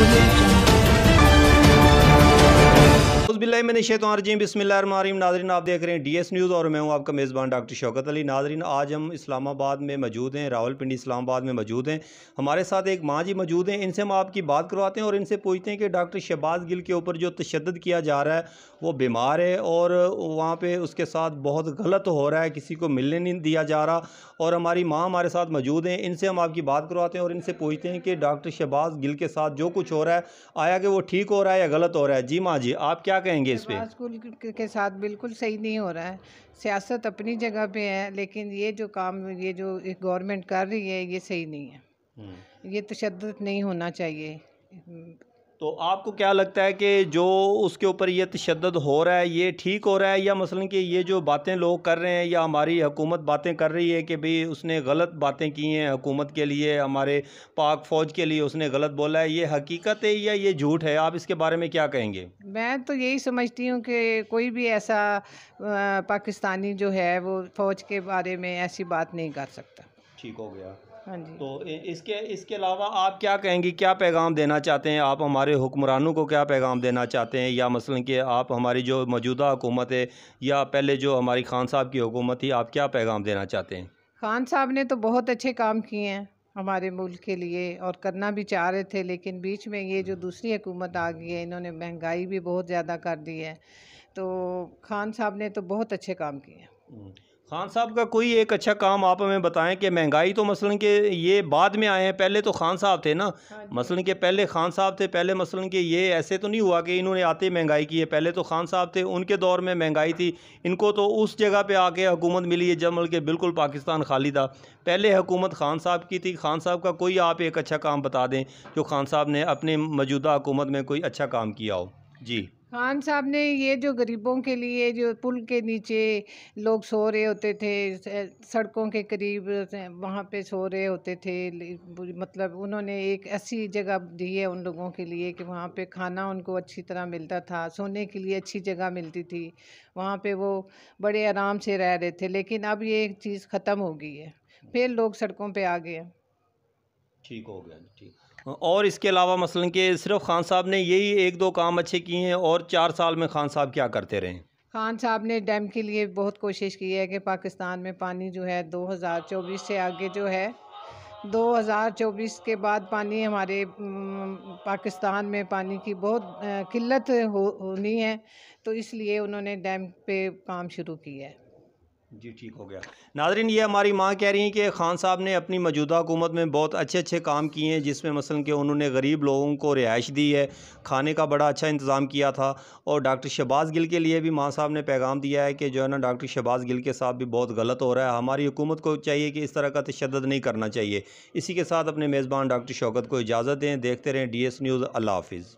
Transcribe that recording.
you. अउज़बिल्लिमिनशैतरजीम बसमिल्लाम नाजरन आप देख रहे हैं डी एस न्यूज़ और मैं हूँ आपका मेज़बान डॉक्टर शौकत अली नाजरन आज हम इस्लामाबाद में मौजूद हैं रावलपिंडी इस्लामाबाद में मौजूद हैं हमारे साथ एक माँ जी मौजूद हैं इनसे हम आपकी बात करवाते हैं और इनसे पूछते हैं कि डॉक्टर शहबाज गिल के ऊपर जो तशद किया जा रहा है वो बीमार है और वहाँ पर उसके साथ बहुत गलत हो रहा है किसी को मिलने नहीं दिया जा रहा और हमारी माँ हमारे साथ मौजूद हैं इनसे हम आपकी बात करवाते हैं और इनसे पूछते हैं कि डॉक्टर शहबाज गिल के साथ जो कुछ हो रहा है आया कि वो ठीक हो रहा है या गलत हो रहा है जी माँ जी आप क्या कहेंगे इस पर स्कूल के साथ बिल्कुल सही नहीं हो रहा है सियासत अपनी जगह पे है लेकिन ये जो काम ये जो गवर्नमेंट कर रही है ये सही नहीं है हम्म। ये तशद नहीं होना चाहिए तो आपको क्या लगता है कि जो उसके ऊपर ये तशद हो रहा है ये ठीक हो रहा है या मसलन कि ये जो बातें लोग कर रहे हैं या हमारी हुकूमत बातें कर रही है कि भाई उसने गलत बातें की हैं हुकूमत के लिए हमारे पाक फ़ौज के लिए उसने गलत बोला है ये हकीकत है या ये झूठ है आप इसके बारे में क्या कहेंगे मैं तो यही समझती हूँ कि कोई भी ऐसा पाकिस्तानी जो है वो फ़ौज के बारे में ऐसी बात नहीं कर सकता ठीक हो गया हाँ तो इसके इसके अलावा आप क्या कहेंगी क्या पैगाम देना चाहते हैं आप हमारे हुक्मरानों को क्या पैगाम देना चाहते हैं या मसलन कि आप हमारी जो मौजूदा हुकूमत है या पहले जो हमारी खान साहब की हुकूमत थी आप क्या पैगाम देना चाहते हैं खान साहब ने तो बहुत अच्छे काम किए हैं हमारे मुल्क के लिए और करना भी चाह रहे थे लेकिन बीच में ये जो हम्म। दूसरी हुकूमत आ गई है इन्होंने महंगाई भी बहुत ज़्यादा कर दी है तो खान साहब ने तो बहुत अच्छे काम किए हैं हम्म। खान साहब का कोई एक अच्छा काम आप हमें बताएं कि महंगाई तो मसलन के ये बाद में आए हैं पहले तो खान साहब थे ना हाँ मसलन के पहले खान साहब थे पहले मसलन के ये ऐसे तो नहीं हुआ कि इन्होंने आते ही महंगाई की है पहले तो खान साहब थे उनके दौर में महंगाई थी इनको तो उस जगह पे आके हुकूमत मिली है जब के बिल्कुल पाकिस्तान खाली था पहले हुकूमत खान साहब की थी खान साहब का कोई आप एक अच्छा काम बता दें जो खान साहब ने अपने मौजूदा हुकूमत में कोई अच्छा काम किया हो जी खान साहब ने ये जो गरीबों के लिए जो पुल के नीचे लोग सो रहे होते थे सड़कों के करीब वहाँ पे सो रहे होते थे मतलब उन्होंने एक ऐसी जगह दी है उन लोगों के लिए कि वहाँ पे खाना उनको अच्छी तरह मिलता था सोने के लिए अच्छी जगह मिलती थी वहाँ पे वो बड़े आराम से रह रहे थे लेकिन अब ये चीज़ ख़त्म हो गई है फिर लोग सड़कों पर आ गए हैं ठीक हो गया ठीक और इसके अलावा मसलन कि सिर्फ खान साहब ने यही एक दो काम अच्छे किए हैं और चार साल में खान साहब क्या करते रहे खान साहब ने डैम के लिए बहुत कोशिश की है कि पाकिस्तान में पानी जो है 2024 से आगे जो है 2024 के बाद पानी हमारे पाकिस्तान में पानी की बहुत किल्लत हो, होनी है तो इसलिए उन्होंने डैम पे काम शुरू किया है जी ठीक हो गया नादरीन ये हमारी माँ कह रही हैं कि खान साहब ने अपनी मौजूदा हुकूमत में बहुत अच्छे अच्छे काम किए हैं जिसमें मसलन के उन्होंने गरीब लोगों को रिहाइश दी है खाने का बड़ा अच्छा इंतज़ाम किया था और डॉक्टर शहबाज गिल के लिए भी माँ साहब ने पैगाम दिया है कि जो है ना डॉक्टर शहबाज गिल के साथ भी बहुत गलत हो रहा है हमारी हुकूमत को चाहिए कि इस तरह का तशद नहीं करना चाहिए इसी के साथ अपने मेज़बान डॉक्टर शौकत को इजाज़त दें देखते रहें डी एस न्यूज़ अल्लाह हाफिज़